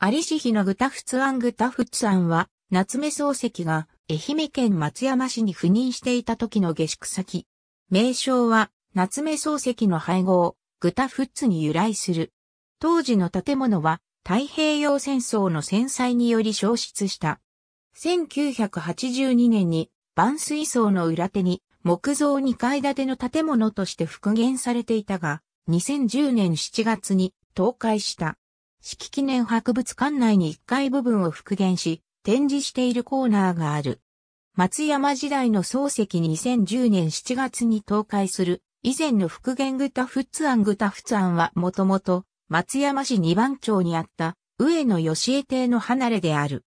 ありし日のグタフツアングタフツアンは、夏目漱石が愛媛県松山市に赴任していた時の下宿先。名称は、夏目漱石の配合、グタフツに由来する。当時の建物は、太平洋戦争の戦災により消失した。1982年に、万水槽の裏手に、木造2階建ての建物として復元されていたが、2010年7月に倒壊した。式記念博物館内に1階部分を復元し、展示しているコーナーがある。松山時代の漱石2010年7月に倒壊する以前の復元グタフツングタフツンはもともと松山市二番町にあった上野義江邸の離れである。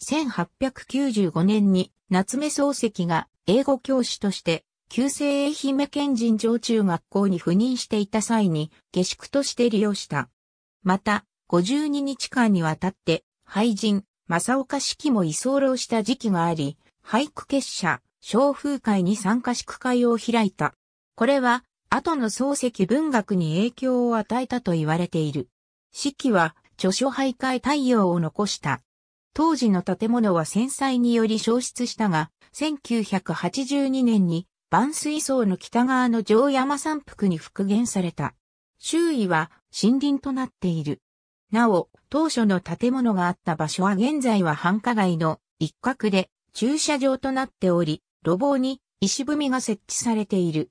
1895年に夏目漱石が英語教師として旧制愛媛県人上中学校に赴任していた際に下宿として利用した。また、52日間にわたって、俳人、正岡式も居候した時期があり、俳句結社、小風会に参加祝会を開いた。これは、後の漱石文学に影響を与えたと言われている。式は、著書徘徊太陽を残した。当時の建物は戦災により消失したが、1982年に、万水槽の北側の城山山腹に復元された。周囲は森林となっている。なお、当初の建物があった場所は現在は繁華街の一角で駐車場となっており、路傍に石踏みが設置されている。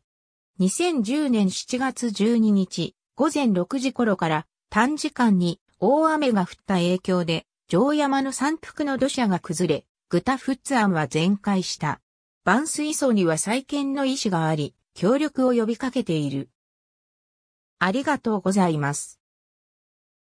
2010年7月12日午前6時頃から短時間に大雨が降った影響で城山の山腹の土砂が崩れ、グタフッツアンは全壊した。万水槽には再建の意思があり、協力を呼びかけている。ありがとうございます。